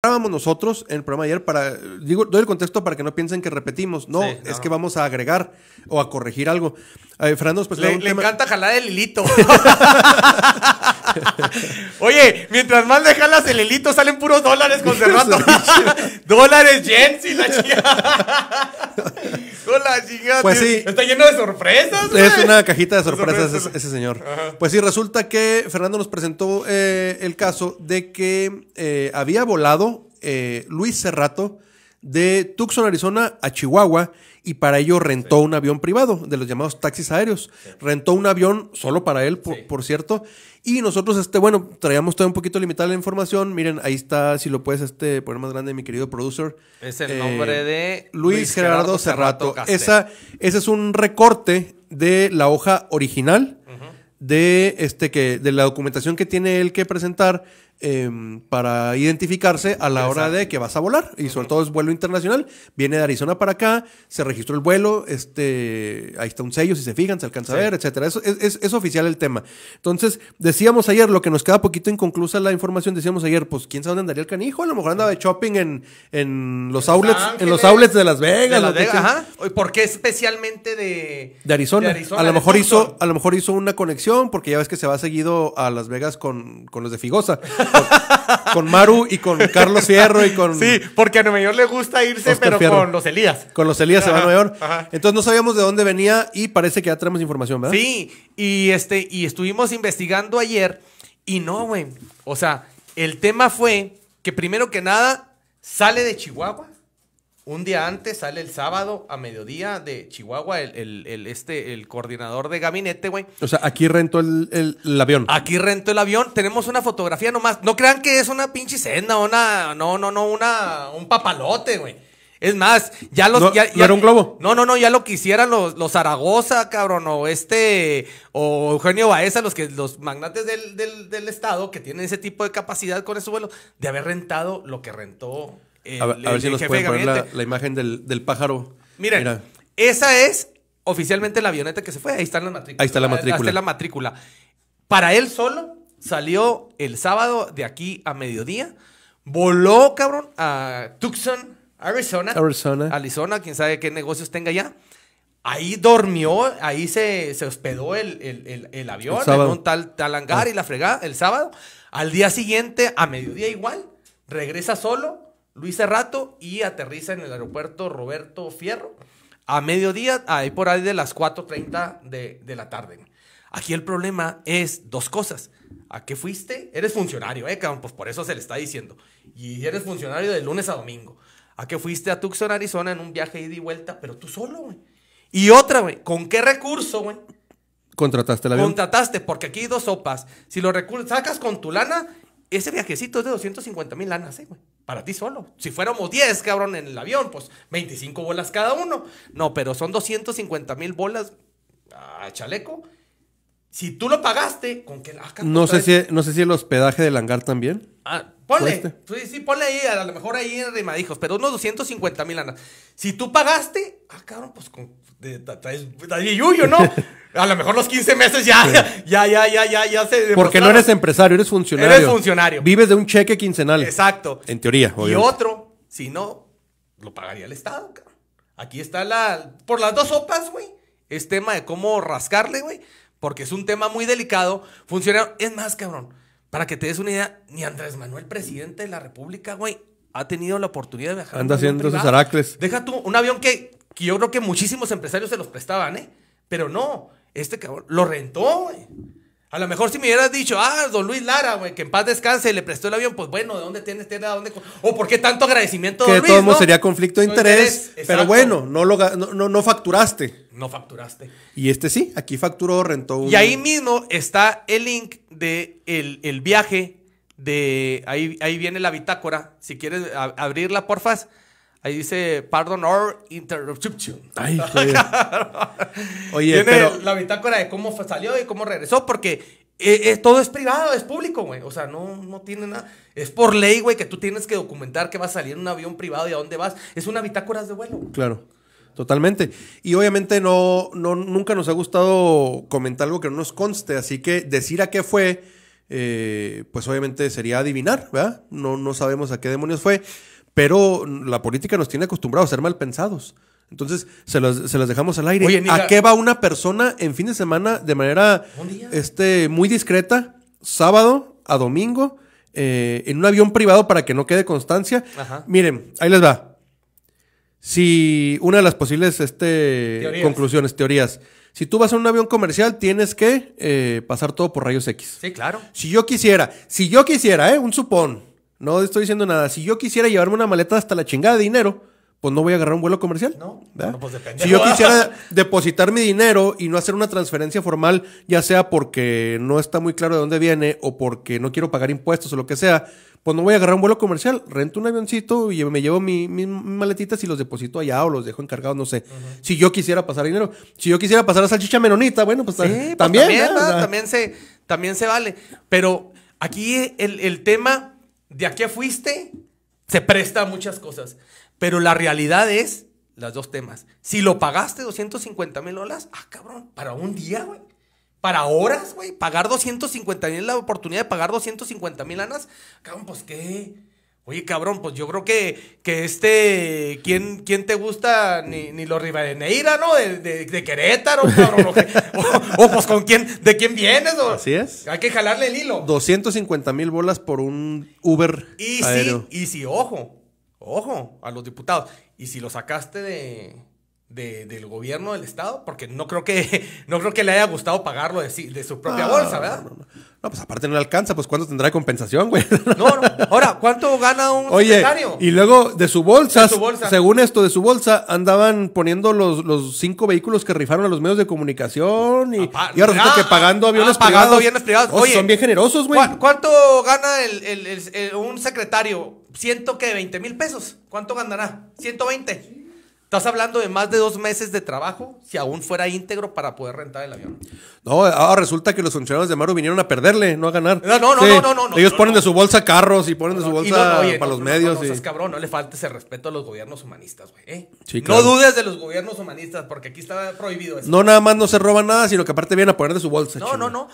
Hablábamos nosotros en el programa ayer para, digo, doy el contexto para que no piensen que repetimos, no, es que vamos a agregar o a corregir algo. Eh, Fernando, pues le, encanta jalar el hilito. Oye, mientras más le jalas el hilito, salen puros dólares con dólares, Jensi, la Hola, chingada. Pues sí. Está lleno de sorpresas, Es una cajita de sorpresas ese, señor. Pues sí, resulta que Fernando nos presentó eh, el caso de que eh, había volado eh, Luis Cerrato de Tucson, Arizona a Chihuahua y para ello rentó un avión privado de los llamados taxis aéreos. Rentó un avión solo para él, por, cierto. Y nosotros, este, bueno, traíamos todavía un poquito limitada la información. Miren, ahí está, si lo puedes este, poner más grande, mi querido producer. Es el nombre eh, de Luis, Gerardo, Cerrato. Esa, ese es un recorte de la hoja original. De este que, de la documentación que tiene él que presentar Em, para identificarse a la hora de que vas a volar. Y sobre todo es vuelo internacional. Viene de Arizona para acá, se registró el vuelo, este, ahí está un sello, si se fijan, se alcanza a ver, etcétera. Eso, es, oficial el tema. Entonces, decíamos ayer, lo que nos queda poquito inconclusa la información, decíamos ayer, pues quién sabe dónde andaría el canijo, a lo mejor andaba de shopping en, los outlets, en los outlets de Las Vegas. ¿Por qué especialmente de, Arizona. A lo mejor hizo, a lo mejor hizo una conexión, porque ya ves que se va seguido a Las Vegas con, con los de Figosa. con, Maru y con Carlos Fierro y con. Sí, porque a Nueva York le gusta irse, pero con los Elías. Con los Elías se va a Nueva York. Entonces no sabíamos de dónde venía y parece que ya tenemos información, ¿verdad? Sí, y este, y estuvimos investigando ayer, y no, güey. O sea, el tema fue que primero que nada, sale de Chihuahua un día antes sale el sábado a mediodía de Chihuahua, el, este, el coordinador de gabinete, güey. O sea, aquí rentó el, avión. Aquí rentó el avión. Tenemos una fotografía nomás. No crean que es una pinche senda, una. No, no, no, una. Un papalote, güey. Es más, ya los. No, era un globo? No, no, no, ya lo quisieran los, los Zaragoza, cabrón, o este. O Eugenio Baeza, los, que, los magnates del, del, del Estado que tienen ese tipo de capacidad con ese vuelo, de haber rentado lo que rentó a ver, si nos pueden poner la, imagen del, pájaro. Miren, Mira. esa es oficialmente la avioneta que se fue. Ahí está la matrícula Ahí está la matrícula. Ahí la matrícula. Para él solo salió el sábado de aquí a mediodía. Voló, cabrón, a Tucson, Arizona. Arizona. Arizona, quién sabe qué negocios tenga ya. Ahí dormió, ahí se, hospedó el, avión un tal, hangar ah. y la fregada el sábado. Al día siguiente, a mediodía igual, regresa solo Luis Cerrato y aterriza en el aeropuerto Roberto Fierro a mediodía, ahí por ahí de las 4.30 de, de la tarde. Aquí el problema es dos cosas. ¿A qué fuiste? Eres funcionario, ¿eh, cabrón? Pues por eso se le está diciendo. Y eres funcionario de lunes a domingo. ¿A qué fuiste a Tucson, Arizona, en un viaje ida y vuelta, pero tú solo, güey? Y otra, güey, ¿con qué recurso, güey? Contrataste la vida. Contrataste, porque aquí hay dos sopas. Si lo sacas con tu lana, ese viajecito es de 250 mil lanas, ¿eh, güey? para ti solo. Si fuéramos 10, cabrón, en el avión, pues 25 bolas cada uno. No, pero son 250 mil bolas a ah, chaleco si tú lo pagaste, ¿con qué ah, no, sé si, no sé si el hospedaje del hangar también. Ah, ponle. Este? Sí, sí, ponle ahí, a lo mejor ahí en Rimadijos, pero unos 250 mil andas. Si tú pagaste, ah, cabrón, pues con, traes, yuyo, ¿no? A lo mejor los 15 meses ya, ya, ya, ya, ya, ya se. Porque no eres empresario, eres funcionario. Eres funcionario. Vives de un cheque quincenal. Exacto. En teoría, obviamente. Y otro, si no, lo pagaría el Estado, cabrón. Aquí está la. Por las dos sopas, güey. Es tema de cómo rascarle, güey porque es un tema muy delicado, funciona Es más, cabrón, para que te des una idea, ni Andrés Manuel, presidente de la República, güey, ha tenido la oportunidad de viajar. Anda haciendo sus Deja tú un avión que, yo creo que muchísimos empresarios se los prestaban, ¿eh? Pero no, este cabrón lo rentó, güey. A lo mejor si me hubieras dicho, ah, don Luis Lara, güey, que en paz descanse, le prestó el avión, pues bueno, ¿de dónde tienes tela? ¿Dónde? ¿O por qué tanto agradecimiento, de todo sería conflicto de interés, pero bueno, no, lo, no, no facturaste no facturaste. Y este sí, aquí facturó, rentó un... Y ahí mismo está el link de el, viaje de... Ahí, ahí viene la bitácora. Si quieres abrirla, porfas. Ahí dice, pardon or interruption. Ay, qué Oye, Tiene pero... la bitácora de cómo salió y cómo regresó, porque eh, eh, todo es privado, es público, güey. O sea, no, no tiene nada. Es por ley, güey, que tú tienes que documentar que va a salir en un avión privado y a dónde vas. Es una bitácora de vuelo. Claro. Totalmente. Y obviamente no, no, nunca nos ha gustado comentar algo que no nos conste, así que decir a qué fue, eh, pues obviamente sería adivinar, ¿verdad? No, no sabemos a qué demonios fue, pero la política nos tiene acostumbrados a ser mal pensados. Entonces, se las, se dejamos al aire. ¿A qué va una persona en fin de semana de manera este, muy discreta, sábado a domingo, eh, en un avión privado para que no quede constancia? Miren, ahí les va si una de las posibles este, conclusiones, teorías. Si tú vas a un avión comercial, tienes que eh, pasar todo por rayos X. Sí, claro. Si yo quisiera, si yo quisiera, ¿eh? Un supón. No estoy diciendo nada. Si yo quisiera llevarme una maleta hasta la chingada de dinero, pues no voy a agarrar un vuelo comercial. No, pues Si yo quisiera depositar mi dinero y no hacer una transferencia formal, ya sea porque no está muy claro de dónde viene o porque no quiero pagar impuestos o lo que sea, pues no voy a agarrar un vuelo comercial. Rento un avioncito y me llevo mi, mis maletitas y los deposito allá o los dejo encargados, no sé. Si yo quisiera pasar dinero, si yo quisiera pasar a salchicha menonita, bueno, pues, pues también. también, se, también se vale. Pero aquí el, el tema de a qué fuiste se presta muchas cosas. Pero la realidad es, las dos temas, si lo pagaste 250 mil olas ah, cabrón, para un día, güey. Para horas, güey. Pagar 250 mil, la oportunidad de pagar 250 mil anas cabrón, pues qué. Oye, cabrón, pues yo creo que, que este, ¿quién, te gusta? Ni, ni los Rivadeneira, ¿no? De, Querétaro, cabrón. o, pues con quién, ¿de quién vienes? Así es. Hay que jalarle el hilo. 250 mil bolas por un Uber Y sí, y si, ojo, ojo, a los diputados. Y si lo sacaste de, del gobierno del Estado, porque no creo que, no creo que le haya gustado pagarlo de, de su propia bolsa, ¿verdad? No, pues aparte no le alcanza, pues ¿cuánto tendrá compensación, güey? No, no. ahora, ¿cuánto gana un Oye, secretario? Y luego de su, bolsa, según esto, de su bolsa, andaban poniendo los, los cinco vehículos que rifaron a los medios de comunicación y, y ahora que pagando aviones ah, privados. Oye, son bien generosos, güey. ¿Cuánto gana el, un secretario? ¿Ciento que veinte mil pesos. ¿Cuánto ganará? 120. Estás hablando de más de dos meses de trabajo, si aún fuera íntegro para poder rentar el avión. No, ahora resulta que los funcionarios de Maro vinieron a perderle, no a ganar. No, no, no, no, no, Ellos ponen de su bolsa carros y ponen de su bolsa para los medios. No, cabrón, no le faltes ese respeto a los gobiernos humanistas, güey. ¿eh? No dudes de los gobiernos humanistas, porque aquí está prohibido eso. No, nada más no se roban nada, sino que aparte vienen a poner de su bolsa. No, no, no.